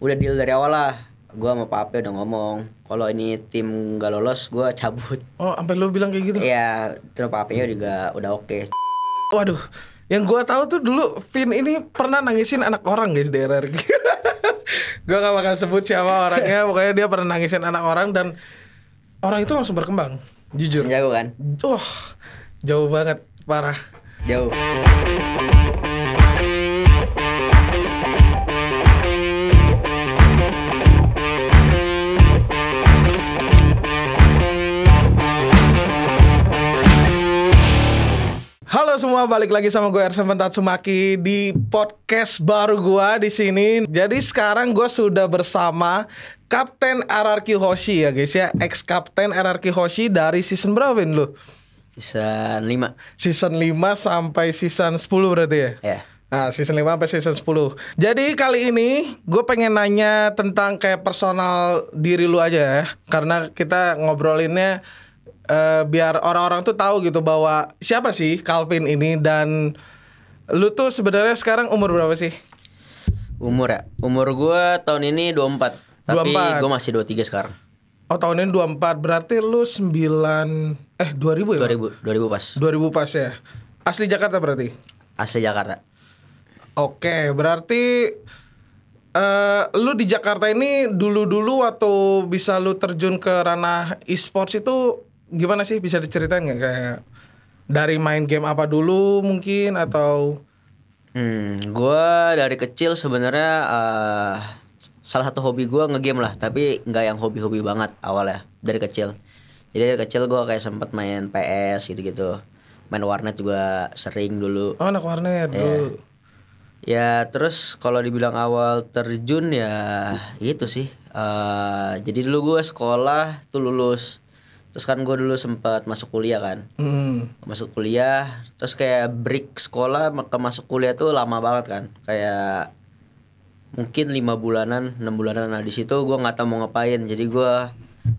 udah deal dari awal lah gue sama Pape udah ngomong kalau ini tim gak lolos gue cabut oh sampai lo bilang kayak gitu ya terus Pape nya juga udah oke okay. waduh yang gue tahu tuh dulu Vin ini pernah nangisin anak orang guys di gue gak bakal sebut siapa orangnya pokoknya dia pernah nangisin anak orang dan orang itu langsung berkembang jujur jauh kan oh jauh banget parah jauh semua, balik lagi sama gue Ersan Sumaki di podcast baru gue di sini. Jadi sekarang gue sudah bersama Kapten RRQ Hoshi ya guys ya, ex Kapten RRQ Hoshi dari season berapa lu? Season 5. Season 5 sampai season 10 berarti ya? Ya. Yeah. Nah, season 5 sampai season 10. Jadi kali ini gue pengen nanya tentang kayak personal diri lu aja ya. Karena kita ngobrolinnya uh, biar orang-orang tuh tahu gitu bahwa siapa sih Calvin ini dan lu tuh sebenarnya sekarang umur berapa sih? Umur ya? Umur gua tahun ini 24. Tapi 24. gua masih 23 sekarang. Oh tahun ini 24 berarti lu 9 eh 2000 ya? 2000 2000 pas. 2000 pas ya. Asli Jakarta berarti? Asli Jakarta. Oke, berarti Uh, lu di Jakarta ini dulu-dulu atau bisa lu terjun ke ranah e-sports itu gimana sih bisa diceritain nggak kayak dari main game apa dulu mungkin atau hmm gue dari kecil sebenarnya uh, salah satu hobi gue ngegame lah tapi nggak yang hobi-hobi banget awalnya dari kecil jadi dari kecil gue kayak sempat main PS gitu-gitu main warnet juga sering dulu oh anak warnet yeah. dulu Ya terus kalau dibilang awal terjun ya itu sih. Uh, jadi dulu gue sekolah tuh lulus terus kan gue dulu sempat masuk kuliah kan hmm. masuk kuliah terus kayak break sekolah ke masuk kuliah tuh lama banget kan kayak mungkin lima bulanan enam bulanan nah di situ gue nggak tahu mau ngapain jadi gue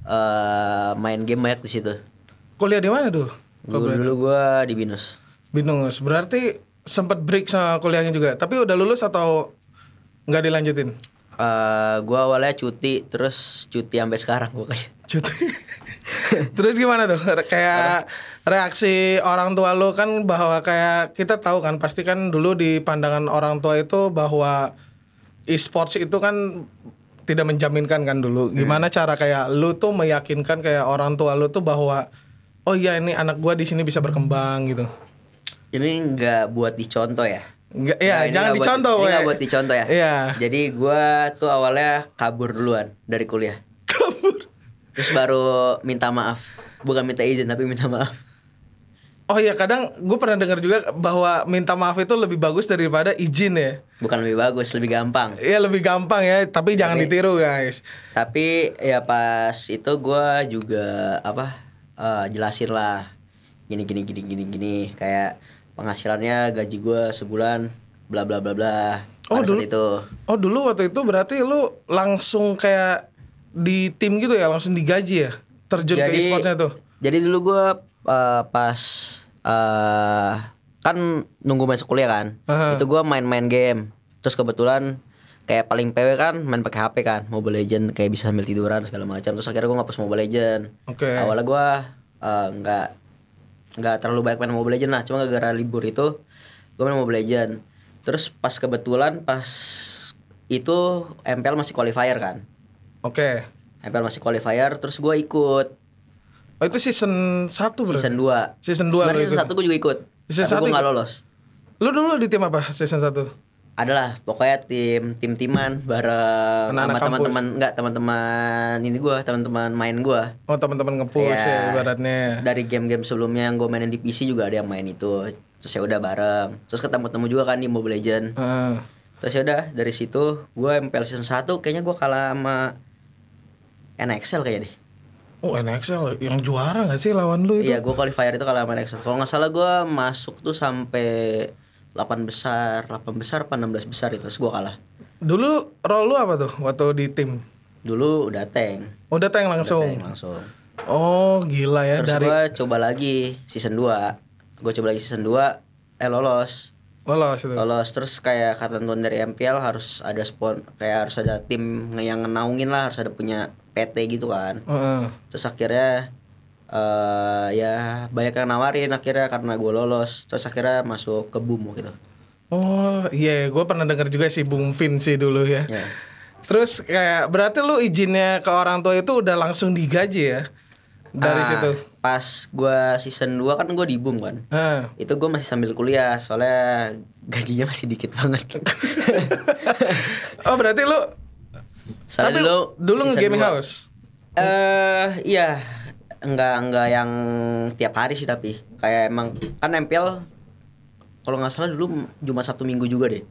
uh, main game banyak di situ kuliah di mana dulu gua, dulu gue di binus binus berarti sempat break sama kuliahnya juga tapi udah lulus atau nggak dilanjutin uh, eh, gue awalnya cuti terus cuti sampai sekarang gue kayak cuti Terus gimana tuh? Kayak reaksi orang tua lu kan bahwa kayak kita tahu kan pasti kan dulu di pandangan orang tua itu bahwa e-sports itu kan tidak menjaminkan kan dulu. Iya. Gimana hmm. cara kayak lu tuh meyakinkan kayak orang tua lu tuh bahwa oh iya ini anak gua di sini bisa berkembang gitu. Ini nggak buat dicontoh ya? Nggak, iya, ya, nah, jangan dicontoh. Buat, ini nggak buat dicontoh ya. Iya. Jadi gua tuh awalnya kabur duluan dari kuliah terus baru minta maaf bukan minta izin tapi minta maaf Oh iya kadang gue pernah dengar juga bahwa minta maaf itu lebih bagus daripada izin ya. Bukan lebih bagus, lebih gampang. Iya lebih gampang ya, tapi, tapi jangan iya. ditiru guys. Tapi ya pas itu gue juga apa uh, jelasin lah gini gini gini gini gini kayak penghasilannya gaji gue sebulan bla bla bla bla. Oh dulu itu. Oh dulu waktu itu berarti lu langsung kayak di tim gitu ya langsung digaji ya terjun jadi, ke e tuh jadi dulu gue uh, pas uh, kan nunggu masuk kuliah kan uh-huh. itu gue main-main game terus kebetulan kayak paling PW kan main pakai HP kan Mobile Legend kayak bisa sambil tiduran segala macam terus akhirnya gue ngapus Mobile Legend okay. awalnya gue uh, nggak nggak terlalu banyak main Mobile Legend lah cuma gara-gara libur itu gue main Mobile Legend terus pas kebetulan pas itu MPL masih qualifier kan Oke. Okay. MPL masih qualifier terus gue ikut. Oh itu season 1 berarti? Season 2 Season 2 Sebenernya season 1 gue juga ikut Season Tapi gue gak lolos Lu dulu di tim apa season 1? Adalah pokoknya tim tim timan bareng Anak -anak sama teman-teman enggak teman-teman ini gua teman-teman main gua. Oh teman-teman ngepus ya, ya ibaratnya. Dari game-game sebelumnya yang gue mainin di PC juga ada yang main itu. Terus ya udah bareng. Terus ketemu-temu juga kan di Mobile Legend. Uh. Terus ya udah dari situ gue MPL season 1 kayaknya gue kalah sama NXL kayaknya deh. Oh NXL yang juara gak sih lawan lu itu? Iya gue qualifier itu kalau sama NXL. Kalau nggak salah gue masuk tuh sampai delapan besar, delapan besar apa belas besar itu terus gue kalah. Dulu role lu apa tuh waktu di tim? Dulu udah tank. Oh, udah tank langsung. Udah tank langsung. Oh gila ya terus dari. gue coba lagi season 2 Gue coba lagi season 2 Eh lolos Lolos itu. Lolos terus kayak kata tuan dari MPL harus ada spon kayak harus ada tim yang ngenaungin lah harus ada punya PT gitu kan uh. terus akhirnya uh, ya banyak yang nawarin akhirnya karena gue lolos terus akhirnya masuk ke boom gitu oh iya yeah. gue pernah dengar juga si boom Vin sih dulu ya yeah. terus kayak berarti lu izinnya ke orang tua itu udah langsung digaji ya dari ah, situ pas gue season 2 kan gue di bum, kan uh. itu gue masih sambil kuliah soalnya gajinya masih dikit banget oh berarti lu Soalnya Tapi dulu dulu nge-gaming house. Eh uh, iya, enggak enggak yang tiap hari sih tapi kayak emang kan nempel kalau nggak salah dulu Jumat satu Minggu juga deh.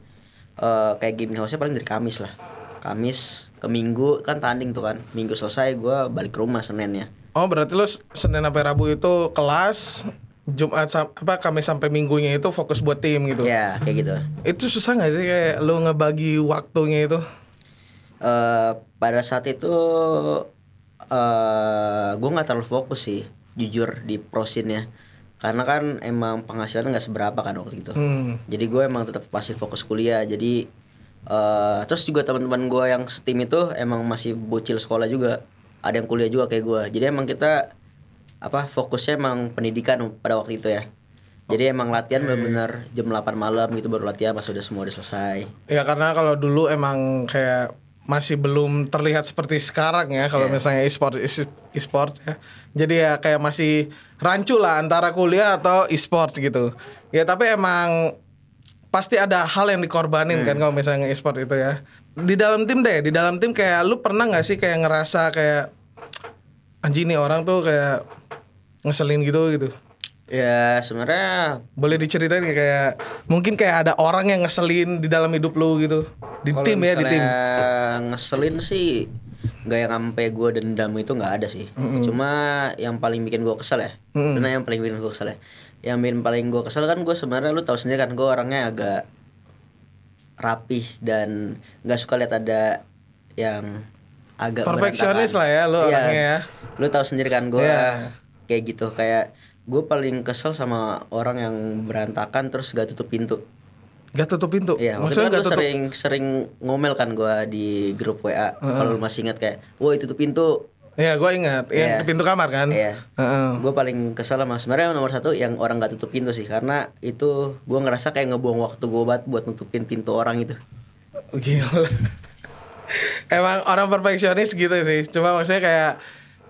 Uh, kayak gaming house-nya paling dari Kamis lah. Kamis ke Minggu kan tanding tuh kan. Minggu selesai gua balik ke rumah Seninnya. Oh, berarti lu Senin sampai Rabu itu kelas, Jumat apa Kamis sampai Minggunya itu fokus buat tim gitu. Iya, kayak gitu. Itu susah nggak sih kayak lu ngebagi waktunya itu? uh, pada saat itu uh, eh, gue nggak terlalu fokus sih jujur di prosinnya karena kan emang penghasilan nggak seberapa kan waktu itu hmm. jadi gue emang tetap pasti fokus kuliah jadi uh, terus juga teman-teman gue yang setim itu emang masih bocil sekolah juga ada yang kuliah juga kayak gue jadi emang kita apa fokusnya emang pendidikan pada waktu itu ya jadi emang latihan benar-benar jam 8 malam gitu baru latihan pas udah semua udah selesai. Ya karena kalau dulu emang kayak masih belum terlihat seperti sekarang ya kalau yeah. misalnya e-sport e-sport ya. Jadi ya kayak masih rancu lah antara kuliah atau e-sport gitu. Ya tapi emang pasti ada hal yang dikorbanin hmm. kan kalau misalnya e-sport itu ya. Di dalam tim deh, di dalam tim kayak lu pernah nggak sih kayak ngerasa kayak anjing nih orang tuh kayak ngeselin gitu gitu. Ya sebenarnya boleh diceritain ya, kayak mungkin kayak ada orang yang ngeselin di dalam hidup lu gitu di Kalo tim ya di tim ngeselin sih nggak yang sampai gue dendam itu nggak ada sih mm -hmm. cuma yang paling bikin gue kesel ya mm -hmm. yang paling bikin gue kesel ya yang bikin paling gue kesel kan gue sebenarnya lu tahu sendiri kan gue orangnya agak rapih dan nggak suka lihat ada yang agak perfeksionis lah ya lu iya. orangnya ya. lu tahu sendiri kan gue yeah. kayak gitu kayak gue paling kesel sama orang yang berantakan terus gak tutup pintu Gak tutup pintu? Iya, waktu Maksudnya itu kan gak sering, sering ngomel kan gue di grup WA uh -huh. Kalau masih ingat kayak, woi tutup pintu Iya gue ingat, yang yeah. ke pintu kamar kan Iya uh -huh. Gue paling kesel sama sebenarnya nomor satu yang orang gak tutup pintu sih Karena itu gue ngerasa kayak ngebuang waktu gue buat, buat nutupin pintu orang itu Gila Emang orang perfeksionis gitu sih Cuma maksudnya kayak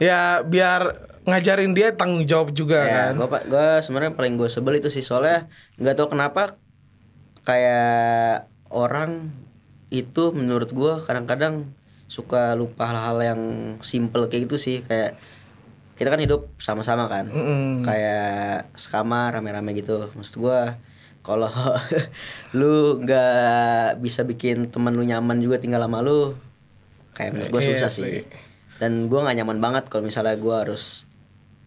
Ya biar ngajarin dia tanggung jawab juga ya, kan. Gue gue sebenarnya paling gue sebel itu sih soalnya nggak tau kenapa kayak orang itu menurut gue kadang-kadang suka lupa hal-hal yang simple kayak gitu sih kayak kita kan hidup sama-sama kan mm -hmm. kayak sekamar rame-rame gitu maksud gue kalau lu nggak bisa bikin temen lu nyaman juga tinggal sama lu kayak menurut gue iya susah yeah, sih dan gue nggak nyaman banget kalau misalnya gue harus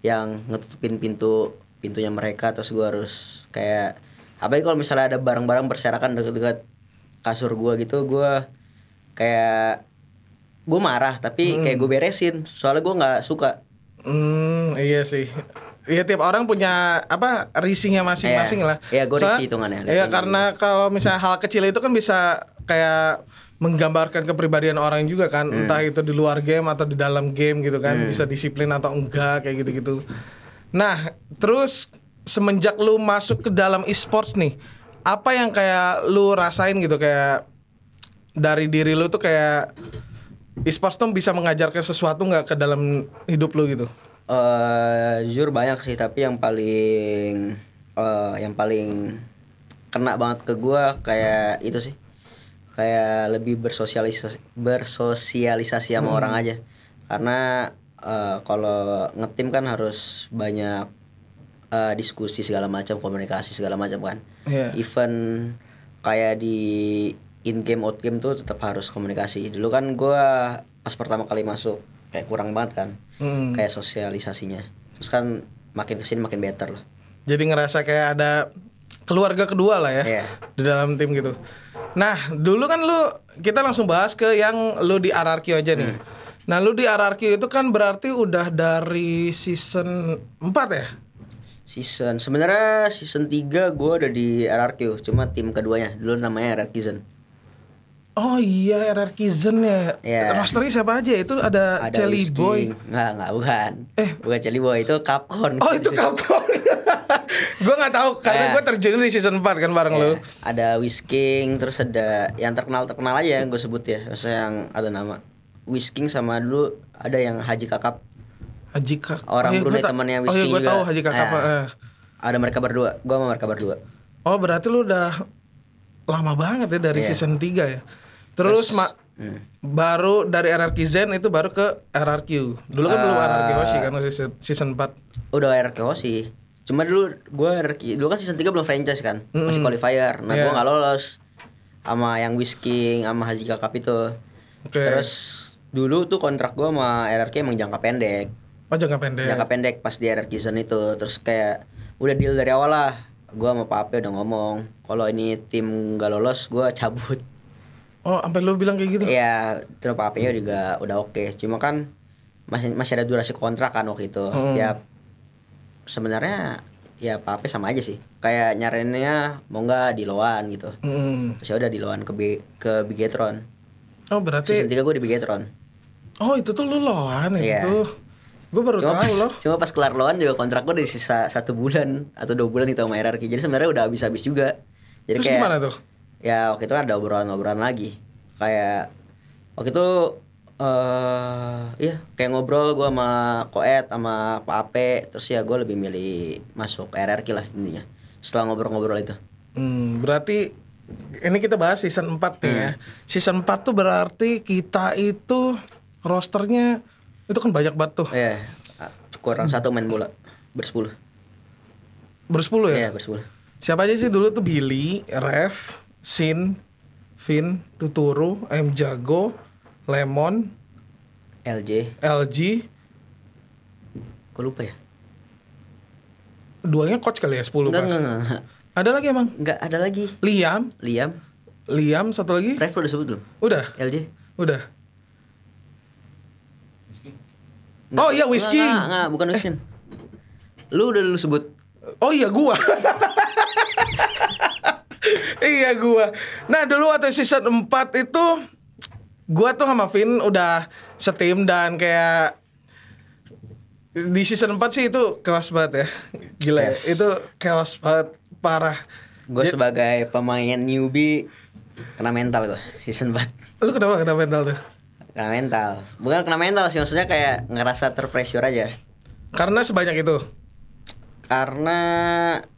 yang ngetutupin pintu pintunya mereka terus gue harus kayak apa kalau misalnya ada barang-barang berserakan dekat-dekat kasur gue gitu gue kayak gue marah tapi hmm. kayak gue beresin soalnya gue nggak suka hmm iya sih Iya tiap orang punya apa risingnya masing-masing iya. lah. Iya yeah, gue risih hitungannya. Iya karena kalau misalnya hal kecil itu kan bisa kayak menggambarkan kepribadian orang juga kan yeah. Hmm. entah itu di luar game atau di dalam game gitu kan yeah. Hmm. bisa disiplin atau enggak kayak gitu-gitu nah terus semenjak lu masuk ke dalam esports nih apa yang kayak lu rasain gitu kayak dari diri lu tuh kayak esports tuh bisa mengajarkan sesuatu nggak ke dalam hidup lu gitu uh, jujur banyak sih tapi yang paling uh, yang paling kena banget ke gua kayak itu sih kayak lebih bersosialisasi bersosialisasi sama hmm. orang aja karena uh, kalau ngetim kan harus banyak uh, diskusi segala macam komunikasi segala macam kan yeah. even kayak di in game out game tuh tetap harus komunikasi dulu kan gue pas pertama kali masuk kayak kurang banget kan hmm. kayak sosialisasinya terus kan makin kesini makin better lah jadi ngerasa kayak ada keluarga kedua lah ya yeah. di dalam tim gitu Nah, dulu kan lu kita langsung bahas ke yang lu di RRQ aja nih. Hmm. Nah, lu di RRQ itu kan berarti udah dari season 4 ya? Season sebenarnya season 3 gua udah di RRQ, cuma tim keduanya. Dulu namanya RRQ Season. Oh iya RR Kizen ya. Yeah. Rosternya siapa aja? Itu ada, ada Jelly Boy. Enggak, enggak bukan. Eh, bukan Jelly Boy, itu Capcom. Oh, itu Capcom. gue nggak tahu karena yeah. gue terjun di season 4 kan bareng yeah. lu. Iya, ada Whisking, terus ada yang terkenal-terkenal aja yang gue sebut ya. Masa yang ada nama. Whisking sama dulu ada yang Haji Kakap. Haji Kakap. Orang oh, iya, Brunei temannya Whisking oh, iya, gue juga. tahu Haji Kakap. Iya. eh. Ada mereka berdua. Gue sama mereka berdua. Oh, berarti lu udah lama banget ya dari yeah. season 3 ya. Terus mak ma yeah. baru dari RRQ Zen itu baru ke RRQ. Dulu kan uh, belum RRQ ah. Hoshi kan season, season 4. Udah RRQ Hoshi. Cuma dulu gua RRQ, dulu kan season 3 belum franchise kan, mm -hmm. masih qualifier. Nah, yeah. gua nggak lolos sama yang Whisking sama Haji Kakap itu. Okay. Terus dulu tuh kontrak gua sama RRQ emang jangka pendek. Oh, jangka pendek. Jangka pendek pas di RRQ Zen itu. Terus kayak udah deal dari awal lah. Gua sama Pape udah ngomong, kalau ini tim gak lolos, gua cabut Oh, sampai lu bilang kayak gitu? Iya, drop up-nya juga udah oke. Okay. Cuma kan masih masih ada durasi kontrak kan waktu itu. Hmm. Tiap ya, sebenarnya ya pape sama aja sih. Kayak nyarinnya mau nggak di loan gitu. Hmm. Terus udah di loan ke B, ke Bigetron. Oh, berarti Season 3 gue di Bigetron. Oh, itu tuh lu loan yeah. Iya. itu. Gue baru cuma tahu pas, loh. Cuma pas kelar loan juga kontrak gue di sisa satu bulan atau dua bulan itu sama RRQ. Jadi sebenarnya udah habis-habis juga. Jadi Terus kayak, gimana tuh? ya waktu itu ada obrolan-obrolan lagi kayak waktu itu eh uh, iya kayak ngobrol gue sama Koet sama Pak Ape terus ya gue lebih milih masuk RRQ lah intinya setelah ngobrol-ngobrol itu hmm, berarti ini kita bahas season 4 nih ya. hmm. ya season 4 tuh berarti kita itu rosternya itu kan banyak banget tuh iya kurang hmm. satu main bola bersepuluh bersepuluh ya? iya bersepuluh siapa aja sih dulu tuh Billy, Ref, Sin, Vin, Tuturu, M Jago, Lemon, LJ. LG. Gue lupa ya. Duanya coach kali ya 10 enggak, pas. Enggak, enggak. Ada lagi emang? Enggak ada lagi. Liam. Liam. Liam satu lagi. Rev udah sebut belum? Udah. LJ. Udah. Oh, nggak, oh iya whiskey. Enggak, enggak, bukan whiskey. Eh. Lu udah lu sebut. Oh iya gua. iya gua. Nah, dulu waktu season 4 itu gua tuh sama Vin udah setim dan kayak di season 4 sih itu chaos banget ya. Gila ya. yes. ya. Itu chaos banget parah. Gue sebagai pemain newbie kena mental gue season 4. Lu kenapa kena mental tuh? Kena mental. Bukan kena mental sih maksudnya kayak ngerasa terpressure aja. Karena sebanyak itu. Karena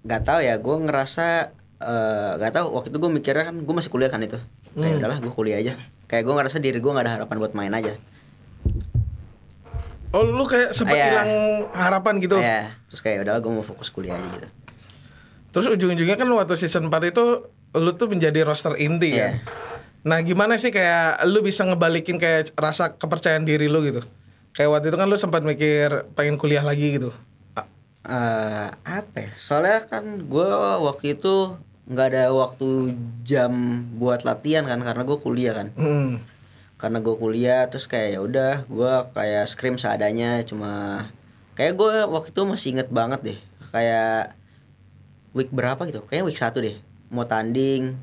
gak tahu ya, gue ngerasa uh, eh, gak tau waktu itu gue mikirnya kan gue masih kuliah kan itu hmm. kayak udahlah gue kuliah aja kayak gue ngerasa diri gue gak ada harapan buat main aja oh lu kayak sempat iya. hilang harapan gitu Iya, terus kayak udahlah gue mau fokus kuliah aja gitu terus ujung-ujungnya kan waktu season 4 itu lu tuh menjadi roster inti ya. kan nah gimana sih kayak lu bisa ngebalikin kayak rasa kepercayaan diri lu gitu kayak waktu itu kan lu sempat mikir pengen kuliah lagi gitu uh, apa ya? soalnya kan gue waktu itu nggak ada waktu jam buat latihan kan karena gue kuliah kan mm. karena gue kuliah terus kayak ya udah gue kayak scrim seadanya cuma kayak gue waktu itu masih inget banget deh kayak week berapa gitu kayak week satu deh mau tanding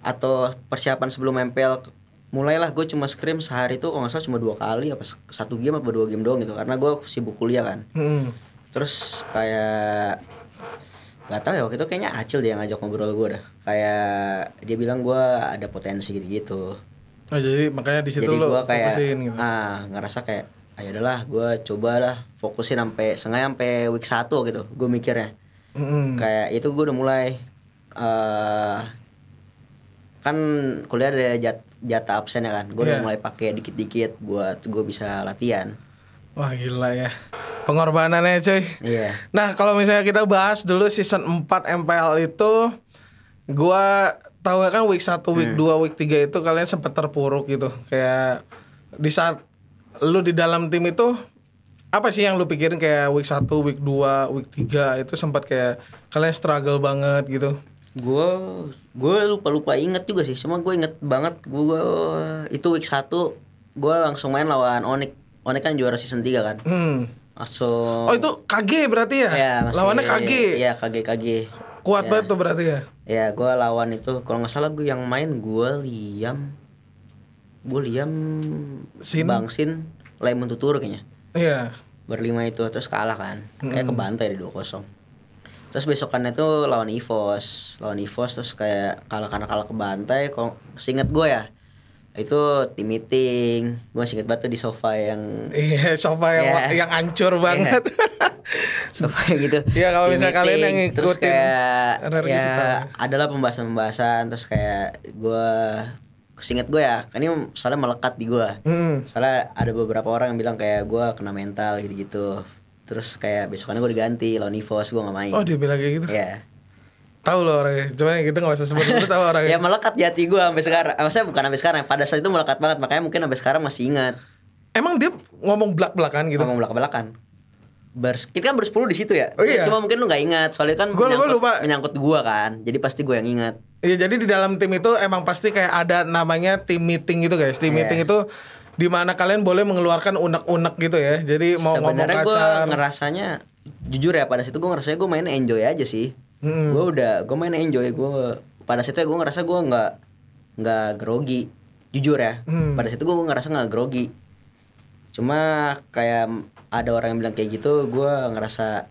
atau persiapan sebelum MPL mulailah gue cuma scrim sehari itu kalau nggak salah cuma dua kali apa satu game apa dua game doang gitu karena gue sibuk kuliah kan hmm terus kayak nggak tahu ya waktu itu kayaknya Acil dia ngajak ngobrol gue dah kayak dia bilang gue ada potensi gitu gitu oh, jadi makanya di situ lo kayak gitu? ah ngerasa kayak ayo ah, ya adalah gue lah fokusin sampai sengaja sampai week satu gitu gue mikirnya mm. kayak itu gue udah mulai uh, kan kuliah ada jat, jatah absen ya kan gue yeah. udah iya. mulai pakai dikit-dikit buat gue bisa latihan Wah gila ya pengorbanannya cuy. Iya. Yeah. Nah kalau misalnya kita bahas dulu season 4 MPL itu, gua tahu kan week 1, week yeah. 2, week 3 itu kalian sempat terpuruk gitu. Kayak di saat lu di dalam tim itu apa sih yang lu pikirin kayak week 1, week 2, week 3 itu sempat kayak kalian struggle banget gitu. Gue gue lupa lupa inget juga sih, cuma gue inget banget gua itu week 1 gue langsung main lawan Onyx One kan juara season 3 kan. Hmm. Aso... Oh itu KG berarti ya? Iya, Lawannya KG. Iya, KG KG. Kuat ya. banget tuh berarti ya? Iya, gua lawan itu kalau nggak salah gue yang main gua Liam. Gua Liam Sin. Bang Sin, Lemon Tutur kayaknya. Iya. Berlima itu terus kalah kan. Kayak hmm. kebantai di 2-0 terus besokannya tuh lawan Evos lawan Evos terus kayak kalah karena kalah ke bantai kok singet gue ya itu tim meeting gue masih inget banget di sofa yang iya yeah, sofa yang yeah. yang ancur iya. banget yeah. sofa yang gitu iya yeah, kalau misalnya kalian yang ngikutin gitu. ya, terus kayak ya adalah pembahasan pembahasan terus kayak gue singkat gue ya, ini soalnya melekat di gue hmm. Soalnya ada beberapa orang yang bilang kayak gue kena mental gitu-gitu Terus kayak besokannya gue diganti, lawan Nivos gue gak main Oh dia bilang kayak gitu? Iya yeah tahu loh orangnya cuma kita gitu nggak usah sebut itu tahu orangnya ya melekat di hati gue sampai sekarang eh, maksudnya bukan sampai sekarang pada saat itu melekat banget makanya mungkin sampai sekarang masih ingat emang dia ngomong belak belakan gitu ngomong belak belakan Bers kita kan bersepuluh di situ ya. Oh, iya. Cuma mungkin lu nggak ingat soalnya kan gua, menyangkut, gua lupa. menyangkut gua kan. Jadi pasti gua yang ingat. Iya, jadi di dalam tim itu emang pasti kayak ada namanya tim meeting gitu guys. Tim yeah. meeting itu di mana kalian boleh mengeluarkan unek-unek gitu ya. Jadi mau Sebenarnya ngomong kacar. gua ngerasanya jujur ya pada situ gua ngerasanya gua main enjoy aja sih hmm. gue udah gue main enjoy gue pada situ gue ngerasa gue nggak nggak grogi jujur ya hmm. pada situ gue ngerasa nggak grogi cuma kayak ada orang yang bilang kayak gitu gue ngerasa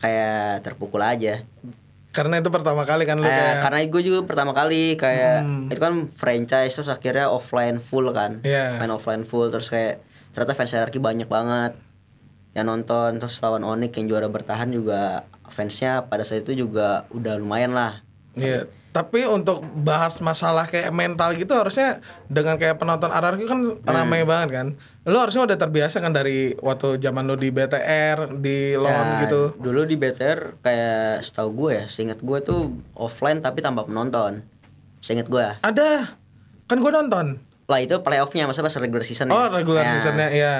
kayak terpukul aja karena itu pertama kali kan lu eh, kayak... karena gue juga pertama kali kayak hmm. itu kan franchise terus akhirnya offline full kan yeah. main offline full terus kayak ternyata fans hierarki banyak banget yang nonton terus lawan Onik yang juara bertahan juga fansnya pada saat itu juga udah lumayan lah iya yeah. tapi untuk bahas masalah kayak mental gitu harusnya dengan kayak penonton RRQ kan hmm. ramai banget kan lo harusnya udah terbiasa kan dari waktu zaman lo di BTR di lawan ya, nah, gitu dulu di BTR kayak setahu gue ya seingat gue tuh offline tapi tambah penonton seingat gue ada kan gue nonton lah itu playoffnya masa pas regular season oh regular ya. seasonnya ya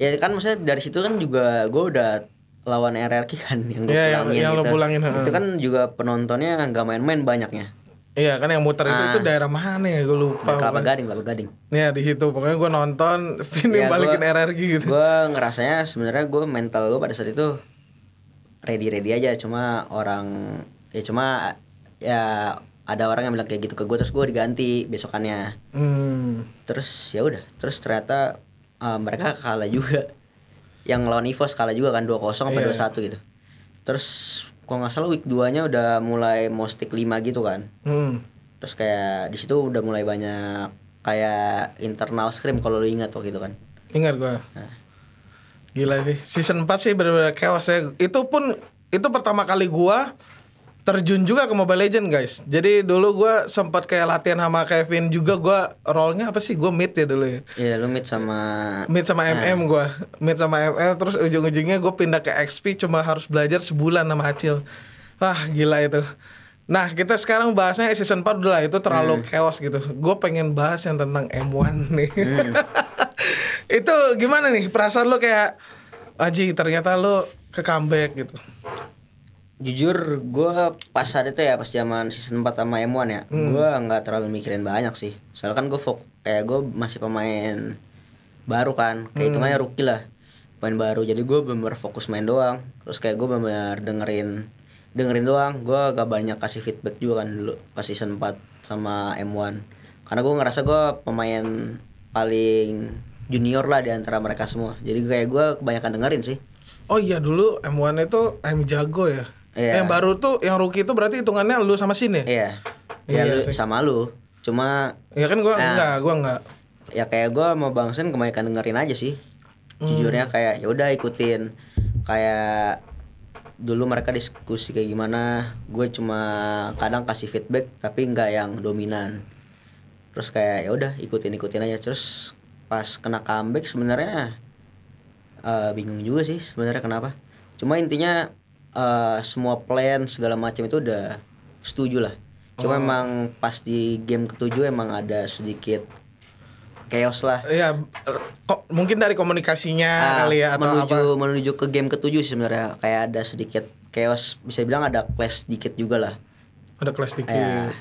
ya kan maksudnya dari situ kan juga gue udah lawan RRQ kan yang gue iya, yeah, pulangin yang, yang gitu. Lo pulangin, itu kan juga penontonnya nggak main-main banyaknya. Iya kan yang muter nah, itu itu ah. daerah mana ya gue lupa. Kelapa Gading, Kelapa Gading. ya di situ pokoknya gue nonton film yeah, balikin gitu. gua, RRQ gitu. Gue ngerasanya sebenarnya gue mental gue pada saat itu ready ready aja cuma orang ya cuma ya ada orang yang bilang kayak gitu ke gue terus gue diganti besokannya. Hmm. Terus ya udah terus ternyata uh, mereka kalah juga yang lawan Evos kalah juga kan 2-0 yeah. 2-1 gitu. Terus kalau nggak salah week 2-nya udah mulai mau stick 5 gitu kan. Hmm. Terus kayak di situ udah mulai banyak kayak internal scrim kalau lu ingat waktu itu kan. Ingat gua. Nah. Gila sih. Season 4 sih benar-benar chaos ya. Itu pun itu pertama kali gua terjun juga ke Mobile Legend guys. Jadi dulu gue sempat kayak latihan sama Kevin juga gue role-nya apa sih? Gue mid ya dulu ya. Iya, lu mid sama mid sama MM nah. gue. Mid sama MM terus ujung-ujungnya gue pindah ke XP cuma harus belajar sebulan sama Acil. Wah, gila itu. Nah, kita sekarang bahasnya season 4 udah lah itu terlalu hmm. chaos gitu. Gue pengen bahas yang tentang M1 nih. Hmm. itu gimana nih perasaan lu kayak Aji ternyata lu ke comeback gitu jujur gue pas saat itu ya pas zaman season 4 sama M1 ya hmm. gue nggak terlalu mikirin banyak sih soalnya kan gue fok kayak gue masih pemain baru kan kayak hmm. hitungannya rookie lah pemain baru jadi gue bener fokus main doang terus kayak gue bener dengerin dengerin doang gue gak banyak kasih feedback juga kan dulu pas season 4 sama M1 karena gue ngerasa gue pemain paling junior lah di antara mereka semua jadi kayak gue kebanyakan dengerin sih oh iya dulu M1 itu M jago ya Yeah. Yang baru tuh yang rookie itu berarti hitungannya lu sama sini ya? Iya. iya, iya, iya sama lu. Cuma Ya kan gua nah, enggak, gua enggak. Ya kayak gua sama Bang Sen kebanyakan dengerin aja sih. Hmm. Jujurnya kayak ya udah ikutin kayak dulu mereka diskusi kayak gimana, gue cuma kadang kasih feedback tapi nggak yang dominan. Terus kayak ya udah ikutin ikutin aja terus pas kena comeback sebenarnya uh, bingung juga sih sebenarnya kenapa. Cuma intinya uh, semua plan segala macam itu udah setuju lah cuma oh. emang pas di game ketujuh emang ada sedikit chaos lah Iya, kok mungkin dari komunikasinya uh, kali ya atau menuju apa? menuju ke game ketujuh sebenarnya kayak ada sedikit chaos bisa bilang ada clash dikit juga lah ada clash dikit ya,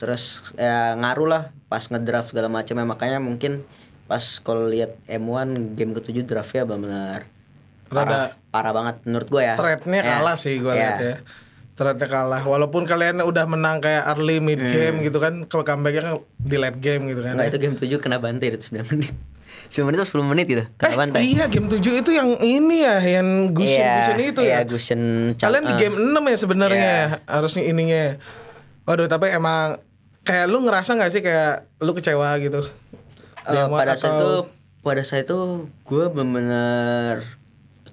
terus ya ngaruh lah pas ngedraft segala macam ya makanya mungkin pas kalau lihat M1 game ketujuh draftnya benar rada parah banget menurut gue ya. Threatnya yeah. kalah sih gue yeah. liat ya. Threatnya kalah. Walaupun kalian udah menang kayak early mid hmm. game hmm. gitu kan, kalau comebacknya kan di late game gitu kan. Nah ya. itu game 7 kena bantai itu 9 menit. 9 menit atau 10 menit gitu kena eh, bantai. Iya, game 7 itu yang ini ya, yang Gushen yeah, Gushen itu yeah, ya. Gushen Kalian di game 6 ya sebenarnya yeah. harusnya ininya. Waduh, tapi emang kayak lu ngerasa gak sih kayak lu kecewa gitu? Uh, pada atau... saat itu pada saat itu gue bener-bener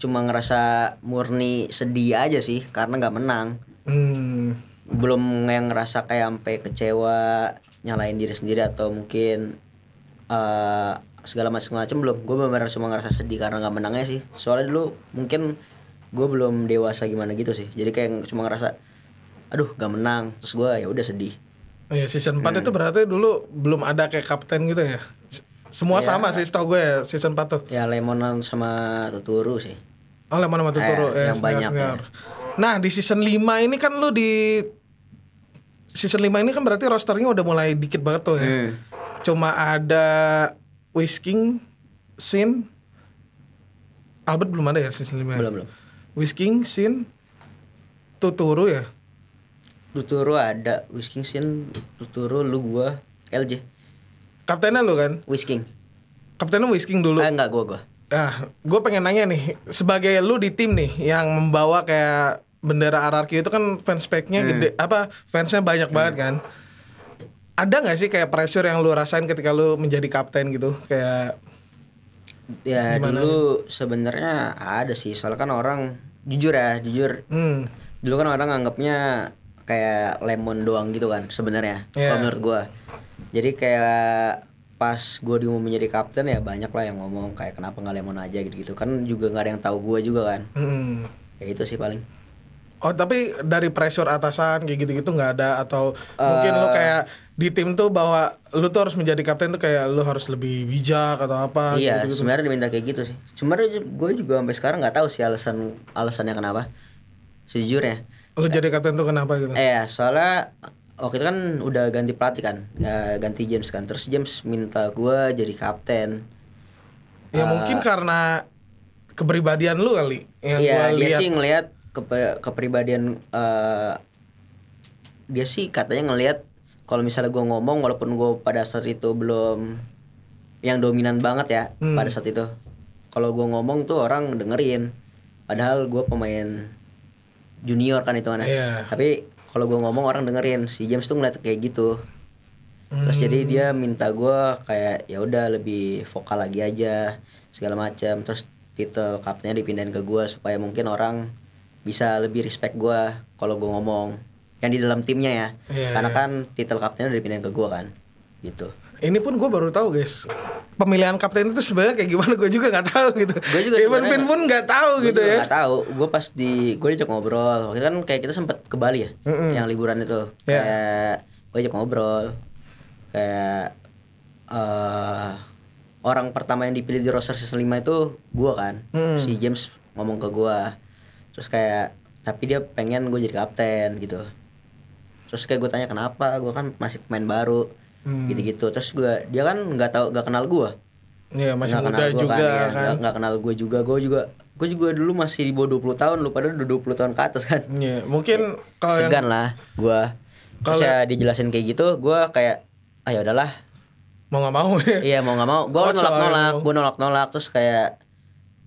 cuma ngerasa murni sedih aja sih karena nggak menang hmm. belum yang ngerasa kayak sampai kecewa nyalain diri sendiri atau mungkin uh, segala macam macam belum gue benar cuma ngerasa sedih karena nggak menangnya sih soalnya dulu mungkin gue belum dewasa gimana gitu sih jadi kayak cuma ngerasa aduh gak menang terus gue ya udah sedih Oh iya season 4 hmm. itu berarti dulu belum ada kayak kapten gitu ya. Semua ya, sama sih setahu gue ya season 4 tuh. Ya lemonan sama Tuturu sih. Oh ah, Lemon Lemon Totoro. Eh, eh, yang banyak. Ya. Nah, di season 5 ini kan lu di season 5 ini kan berarti rosternya udah mulai dikit banget tuh ya. Hmm. Cuma ada Whisking, Sin, Albert belum ada ya season 5 ya? Belum, belum. Whisking, Sin, Tuturu ya. Tuturu ada, Whisking, Sin, Tuturu, lu gua, LJ. Kaptennya lu kan? Whisking. Kaptennya Whisking dulu. Ah, enggak, gua gua. Nah, gue pengen nanya nih, sebagai lu di tim nih yang membawa kayak bendera RRQ itu kan fanspeknya hmm. gede, apa fansnya banyak hmm. banget kan. Ada nggak sih kayak pressure yang lu rasain ketika lu menjadi kapten gitu, kayak ya gimana? dulu sebenarnya ada sih, soalnya kan orang jujur ya, jujur. Hmm. Dulu kan orang anggapnya kayak lemon doang gitu kan sebenarnya, yeah. menurut gue. Jadi kayak pas gue diumumin jadi kapten ya banyak lah yang ngomong kayak kenapa nggak lemon aja gitu gitu kan juga nggak ada yang tahu gue juga kan hmm. ya itu sih paling oh tapi dari pressure atasan kayak gitu gitu nggak ada atau uh, mungkin lo kayak di tim tuh bahwa lu tuh harus menjadi kapten tuh kayak lu harus lebih bijak atau apa iya gitu -gitu. sebenarnya diminta kayak gitu sih sebenarnya gue juga sampai sekarang nggak tahu sih alasan alasannya kenapa sejujurnya lu jadi kapten tuh kenapa gitu? eh, soalnya waktu itu kan udah ganti pelatih kan ya, ganti James kan terus James minta gue jadi kapten ya uh, mungkin karena kepribadian lu kali yang iya, gua dia liat. sih ngelihat kepe kepribadian uh, dia sih katanya ngelihat kalau misalnya gue ngomong walaupun gue pada saat itu belum yang dominan banget ya hmm. pada saat itu kalau gue ngomong tuh orang dengerin padahal gue pemain junior kan itu mana yeah. tapi kalau gue ngomong orang dengerin si James tuh ngeliat kayak gitu terus hmm. jadi dia minta gue kayak ya udah lebih vokal lagi aja segala macam terus titel kaptennya dipindahin ke gue supaya mungkin orang bisa lebih respect gue kalau gue ngomong yang di dalam timnya ya yeah, karena yeah. kan titel kaptennya udah dipindahin ke gue kan gitu ini pun gue baru tahu guys pemilihan kapten itu sebenarnya kayak gimana gue juga nggak tahu gitu gue juga Ivan Pin pun nggak tahu gitu ya nggak tahu gue pas di gue diajak ngobrol waktu kan kayak kita sempat ke Bali ya mm -mm. yang liburan itu yeah. kayak gue diajak ngobrol kayak uh, orang pertama yang dipilih di roster season 5 itu gue kan mm. si James ngomong ke gue terus kayak tapi dia pengen gue jadi kapten gitu terus kayak gue tanya kenapa gue kan masih pemain baru hmm. gitu-gitu terus gue dia kan nggak tahu nggak kenal gue Iya masih gak muda kenal juga kan, iya. kan. Gak, gak kenal gue juga gue juga gue juga dulu masih di bawah 20 tahun lu pada udah puluh tahun ke atas kan Iya mungkin kalau segan yang... lah gue kalau saya dijelasin kayak gitu gue kayak ayo ah, ya udahlah mau nggak mau ya iya mau nggak mau gue nolak nolak gue nolak nolak terus kayak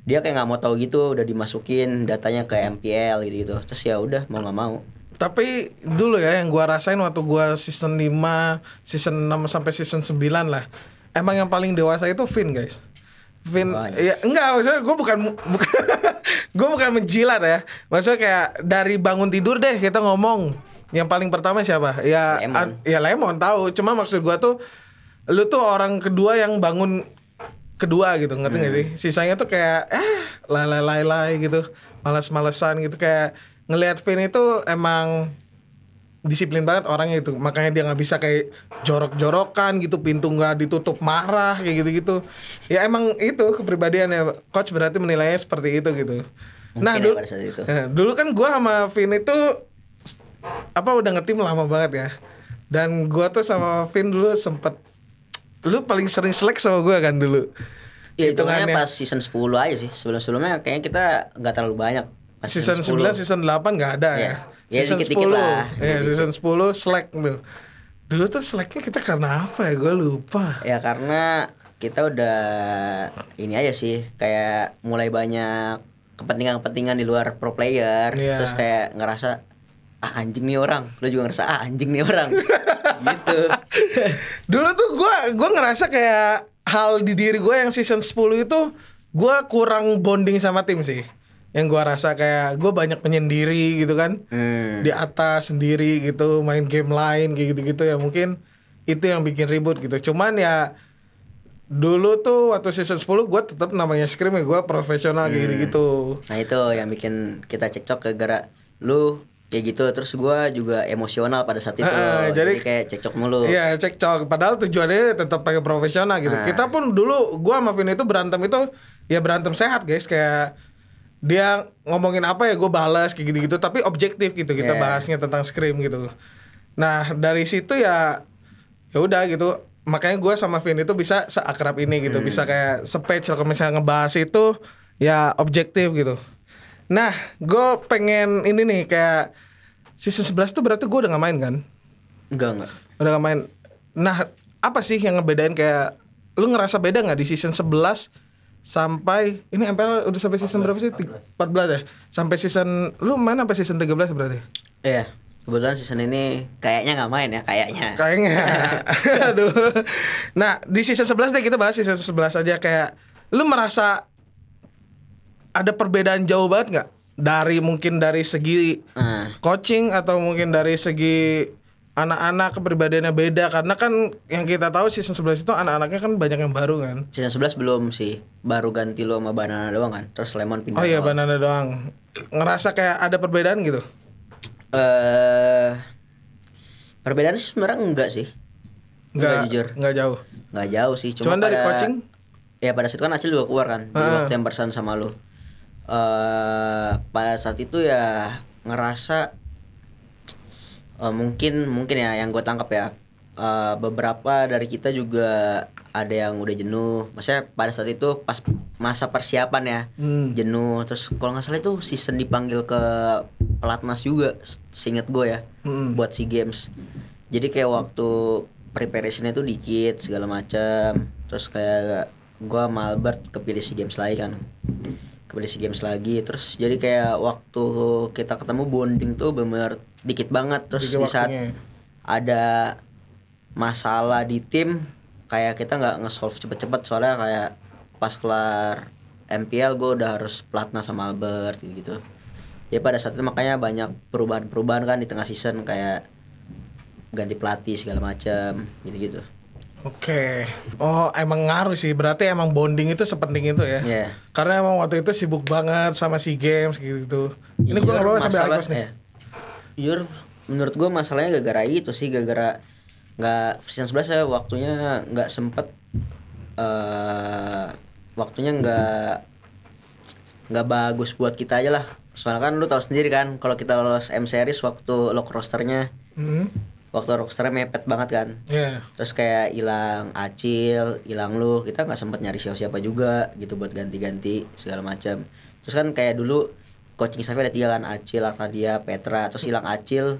dia kayak nggak mau tahu gitu udah dimasukin datanya ke MPL gitu gitu terus ya udah mau nggak mau tapi dulu ya yang gua rasain waktu gua season 5, season 6 sampai season 9 lah. Emang yang paling dewasa itu Vin, guys. Vin oh, ya enggak maksudnya gua bukan bukan gua bukan menjilat ya. Maksudnya kayak dari bangun tidur deh kita ngomong. Yang paling pertama siapa? Ya Lemon. ya Lemon tahu. Cuma maksud gua tuh lu tuh orang kedua yang bangun kedua gitu ngerti hmm. gak sih sisanya tuh kayak eh lalai-lalai gitu malas-malesan gitu kayak ngelihat Vin itu emang disiplin banget orangnya itu makanya dia nggak bisa kayak jorok-jorokan gitu pintu nggak ditutup marah kayak gitu-gitu ya emang itu kepribadiannya coach berarti menilainya seperti itu gitu Mungkin nah ya dulu itu. Ya, dulu kan gue sama Vin itu apa udah ngetim lama banget ya dan gue tuh sama Vin dulu sempet lu paling sering selek sama gue kan dulu Ya kan pas season 10 aja sih Sebelum-sebelumnya kayaknya kita nggak terlalu banyak masih season, 9, season 8 gak ada yeah. ya. Season ya, dikit -dikit 10. Lah. Ya, yeah, season 10 Slack tuh. Dulu tuh Slacknya kita karena apa ya? Gue lupa. Ya karena kita udah ini aja sih kayak mulai banyak kepentingan-kepentingan di luar pro player yeah. terus kayak ngerasa ah anjing nih orang lu juga ngerasa ah anjing nih orang gitu dulu tuh gue gua ngerasa kayak hal di diri gue yang season 10 itu gue kurang bonding sama tim sih yang gua rasa kayak gua banyak menyendiri gitu kan hmm. di atas sendiri gitu main game lain kayak gitu gitu ya mungkin itu yang bikin ribut gitu cuman ya dulu tuh waktu season 10 gue tetap namanya scream ya gue profesional hmm. kayak gitu gitu nah itu yang bikin kita cekcok ke gara lu kayak gitu terus gue juga emosional pada saat itu uh, jadi, jadi kayak cekcok mulu iya cekcok padahal tujuannya tetap pengen profesional gitu uh. kita pun dulu gue sama Vin itu berantem itu ya berantem sehat guys kayak dia ngomongin apa ya gue balas kayak gitu-gitu tapi objektif gitu kita yeah. bahasnya tentang scream gitu nah dari situ ya ya udah gitu makanya gue sama Vin itu bisa seakrab ini gitu hmm. bisa kayak sepage kalau misalnya ngebahas itu ya objektif gitu nah gue pengen ini nih kayak season 11 tuh berarti gue udah gak main kan enggak enggak udah gak main nah apa sih yang ngebedain kayak lu ngerasa beda nggak di season 11 sampai ini MPL udah sampai season 14, berapa sih? 14. 14 ya. Sampai season lu main sampai season 13 berarti? Iya. Kebetulan season ini kayaknya nggak main ya, kayaknya. Kayaknya. Aduh. Nah, di season 11 deh kita bahas season 11 aja kayak lu merasa ada perbedaan jauh banget nggak dari mungkin dari segi uh. coaching atau mungkin dari segi anak-anak kepribadiannya beda karena kan yang kita tahu season 11 itu anak-anaknya kan banyak yang baru kan. Season 11 belum sih. Baru ganti lo sama Banana doang kan. Terus Lemon pindah. Oh iya Banana doang. Ngerasa kayak ada perbedaan gitu? Eh uh, perbedaan sebenarnya enggak sih. Enggak, enggak jujur. Enggak jauh. Enggak jauh sih. Cuma pada, dari coaching? Ya pada saat itu kan Acil juga keluar kan. Uh. Di ah. waktu yang sama lo. Eh uh, pada saat itu ya ngerasa uh, mungkin mungkin ya yang gue tangkap ya uh, beberapa dari kita juga ada yang udah jenuh maksudnya pada saat itu pas masa persiapan ya hmm. jenuh terus kalau nggak salah itu season dipanggil ke pelatnas juga seinget gue ya hmm. buat sea games jadi kayak waktu preparationnya itu dikit segala macam terus kayak gue sama Albert kepilih sea games lagi kan kepilih sea games lagi terus jadi kayak waktu kita ketemu bonding tuh bener dikit banget terus di saat ya? ada masalah di tim kayak kita nggak nge-solve cepet-cepet soalnya kayak pas kelar MPL gue udah harus platna sama Albert gitu ya pada saat itu makanya banyak perubahan-perubahan kan di tengah season kayak ganti pelatih segala macam gitu-gitu Oke, okay. oh emang ngaruh sih. Berarti emang bonding itu sepenting itu ya. Yeah. Karena emang waktu itu sibuk banget sama si games gitu. Ini gue iya, ngobrol sampai Icos nih. Ya jujur menurut gue masalahnya gara-gara itu sih gara-gara nggak season sebelas saya waktunya nggak sempet uh, waktunya nggak nggak bagus buat kita aja lah soalnya kan lu tahu sendiri kan kalau kita lolos M series waktu lock rosternya hmm. waktu rosternya mepet banget kan yeah. terus kayak hilang Acil hilang lu kita nggak sempet nyari siapa siapa juga gitu buat ganti-ganti segala macam terus kan kayak dulu coaching staffnya ada tiga kan Acil, Arnadia, Petra terus hilang Acil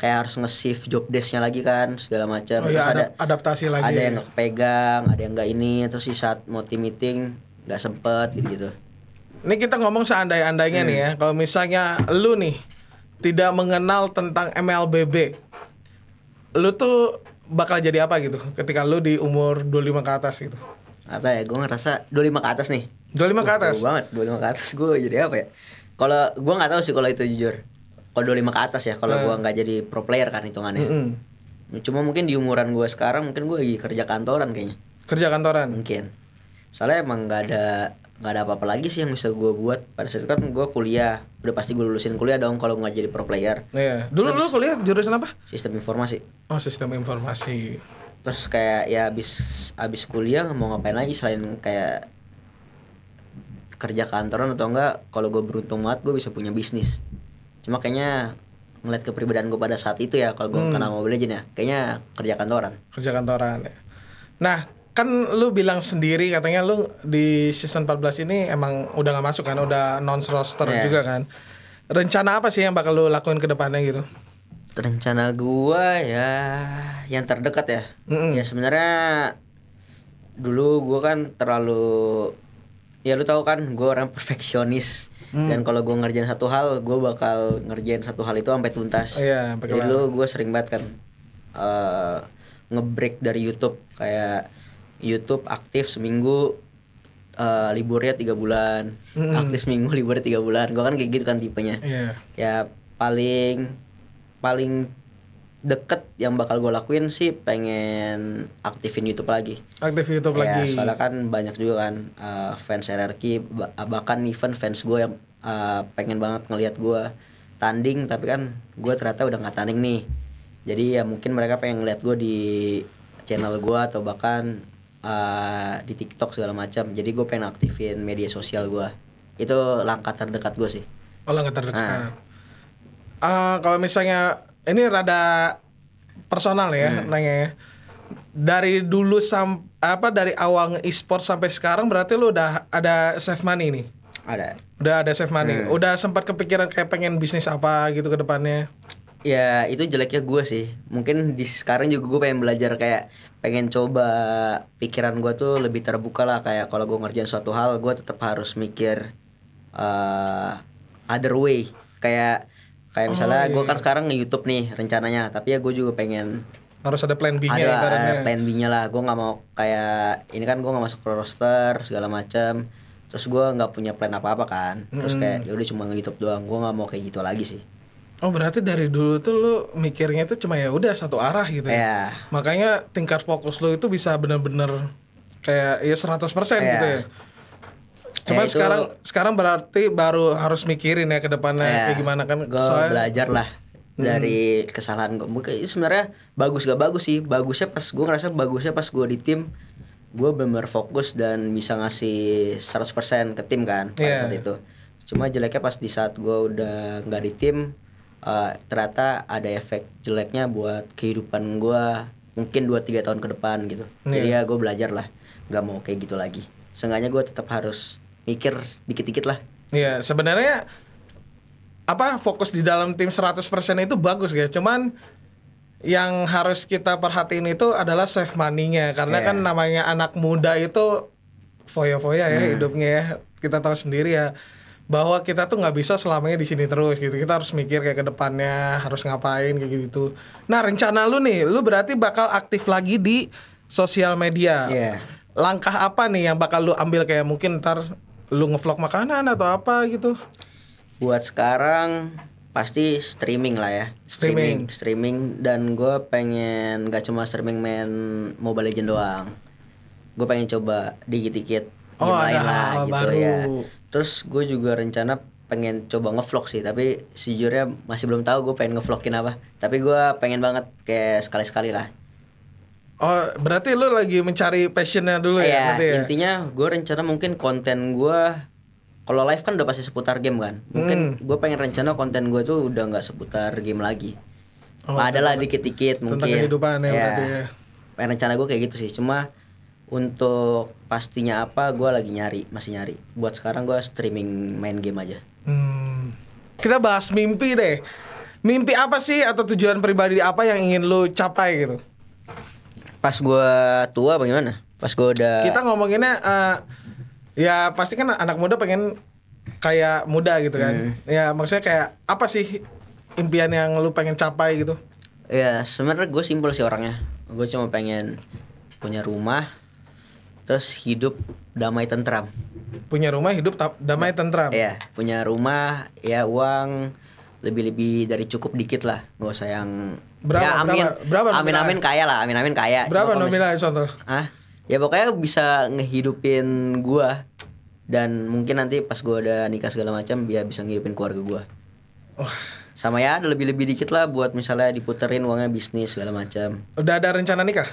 kayak harus nge-shift job desknya lagi kan segala macam oh, iya, ada adaptasi lagi ada yang ya. pegang ada yang nggak ini terus di saat mau tim meeting nggak sempet gitu gitu ini kita ngomong seandai-andainya hmm. nih ya hmm. kalau misalnya lu nih tidak mengenal tentang MLBB lu tuh bakal jadi apa gitu ketika lu di umur 25 ke atas gitu apa ya gue ngerasa 25 ke atas nih 25 ke atas? Uh, banget, 25 ke atas gue jadi apa ya? Kalau gue nggak tahu sih kalau itu jujur. Kalau lima ke atas ya, kalau hmm. gue nggak jadi pro player kan hitungannya. -hmm. Cuma mungkin di umuran gue sekarang mungkin gue lagi kerja kantoran kayaknya. Kerja kantoran. Mungkin. Soalnya emang nggak ada nggak ada apa-apa lagi sih yang bisa gue buat pada saat itu kan gue kuliah udah pasti gue lulusin kuliah dong kalau nggak jadi pro player iya. dulu dulu kuliah jurusan apa sistem informasi oh sistem informasi terus kayak ya abis abis kuliah mau ngapain lagi selain kayak kerja kantoran atau enggak kalau gue beruntung banget gue bisa punya bisnis cuma kayaknya ngeliat kepribadian gue pada saat itu ya kalau gue hmm. kenal Mobile Legends ya kayaknya kerja kantoran kerja kantoran ya nah kan lu bilang sendiri katanya lu di season 14 ini emang udah gak masuk kan udah non roster yeah. juga kan rencana apa sih yang bakal lu lakuin ke depannya gitu rencana gua ya yang terdekat ya mm -mm. ya sebenarnya dulu gua kan terlalu ya lu tahu kan gue orang perfeksionis hmm. dan kalau gue ngerjain satu hal gue bakal ngerjain satu hal itu sampai tuntas oh, iya, jadi lu gue sering banget kan uh, ngebreak dari YouTube kayak YouTube aktif seminggu uh, liburnya tiga bulan hmm. aktif seminggu liburnya tiga bulan gue kan kayak gitu kan tipenya yeah. ya paling paling deket yang bakal gue lakuin sih pengen aktifin YouTube lagi. Aktifin YouTube ya, lagi. Soalnya kan banyak juga kan uh, fans RRQ bahkan even fans gue yang uh, pengen banget ngelihat gue tanding tapi kan gue ternyata udah nggak tanding nih. Jadi ya mungkin mereka pengen ngeliat gue di channel gue atau bahkan uh, di TikTok segala macam. Jadi gue pengen aktifin media sosial gue. Itu langkah terdekat gue sih. Oh langkah terdekat. Nah. Uh, kalau misalnya ini rada personal ya hmm. nanya ya. Dari dulu sam apa dari awal e-sport sampai sekarang berarti lu udah ada save money nih. Ada. Udah ada save money. Hmm. Udah sempat kepikiran kayak pengen bisnis apa gitu ke depannya. Ya itu jeleknya gue sih Mungkin di sekarang juga gue pengen belajar kayak Pengen coba pikiran gue tuh lebih terbuka lah Kayak kalau gue ngerjain suatu hal Gue tetap harus mikir uh, Other way Kayak Kayak misalnya oh, iya. gue kan iya. sekarang nge YouTube nih rencananya, tapi ya gue juga pengen harus ada plan B-nya ada, ya, plan B-nya lah. Gue nggak mau kayak ini kan gue nggak masuk ke roster segala macem, Terus gue nggak punya plan apa-apa kan. Terus hmm. kayak ya udah cuma nge YouTube doang. Gue nggak mau kayak gitu lagi sih. Oh berarti dari dulu tuh lu mikirnya itu cuma ya udah satu arah gitu ya. Yeah. Makanya tingkat fokus lu itu bisa bener-bener kayak ya 100% yeah. gitu ya. Cuma itu, sekarang sekarang berarti baru harus mikirin ya ke depannya ya, kayak gimana kan gue soalnya... belajar lah hmm. dari hmm. kesalahan gue mungkin itu sebenarnya bagus gak bagus sih bagusnya pas gue ngerasa bagusnya pas gue di tim gue benar fokus dan bisa ngasih 100% ke tim kan pada yeah. saat itu cuma jeleknya pas di saat gue udah nggak di tim uh, ternyata ada efek jeleknya buat kehidupan gue mungkin 2-3 tahun ke depan gitu yeah. jadi iya. ya gue belajar lah nggak mau kayak gitu lagi seenggaknya gue tetap harus mikir dikit-dikit lah. Iya, sebenarnya apa fokus di dalam tim 100% itu bagus ya. Cuman yang harus kita perhatiin itu adalah save money-nya karena yeah. kan namanya anak muda itu foya-foya ya yeah. Hmm. hidupnya ya. Kita tahu sendiri ya bahwa kita tuh nggak bisa selamanya di sini terus gitu. Kita harus mikir kayak ke depannya harus ngapain kayak gitu. Nah, rencana lu nih, lu berarti bakal aktif lagi di sosial media. Yeah. Langkah apa nih yang bakal lu ambil kayak mungkin ntar lu ngevlog makanan atau apa gitu? Buat sekarang pasti streaming lah ya streaming streaming, streaming dan gue pengen gak cuma streaming main Mobile Legend doang gue pengen coba dikit dikit oh, lain lah gitu baru. ya terus gue juga rencana pengen coba ngevlog sih tapi sejujurnya masih belum tahu gue pengen ngevlogin apa tapi gue pengen banget kayak sekali sekali lah Oh, berarti lu lagi mencari passionnya dulu ya? Iya, ya? intinya gue rencana mungkin konten gue kalau live kan udah pasti seputar game kan. Mungkin hmm. gue pengen rencana konten gue tuh udah nggak seputar game lagi. Oh, Adalah dikit-dikit mungkin. Tentang kehidupan ya, ya berarti ya. Pengen rencana gue kayak gitu sih. Cuma untuk pastinya apa gue lagi nyari, masih nyari. Buat sekarang gue streaming main game aja. Hmm. Kita bahas mimpi deh. Mimpi apa sih atau tujuan pribadi apa yang ingin lu capai gitu? pas gue tua bagaimana? Pas gue udah Kita ngomonginnya uh, ya pasti kan anak muda pengen kayak muda gitu kan. Hmm. Ya maksudnya kayak apa sih impian yang lu pengen capai gitu? Ya sebenarnya gue simpel sih orangnya. Gue cuma pengen punya rumah, terus hidup damai tentram. Punya rumah hidup damai ya. tentram. Iya, punya rumah ya uang lebih-lebih dari cukup dikit lah, gak usah yang Berapa? Ya, amin. Berapa, berapa amin amin kaya lah, amin amin kaya. Berapa nominalnya contoh? Ah, ya pokoknya bisa ngehidupin gua dan mungkin nanti pas gua ada nikah segala macam biar bisa ngehidupin keluarga gua. Oh. Sama ya ada lebih-lebih dikit lah buat misalnya diputerin uangnya bisnis segala macam. Udah ada rencana nikah?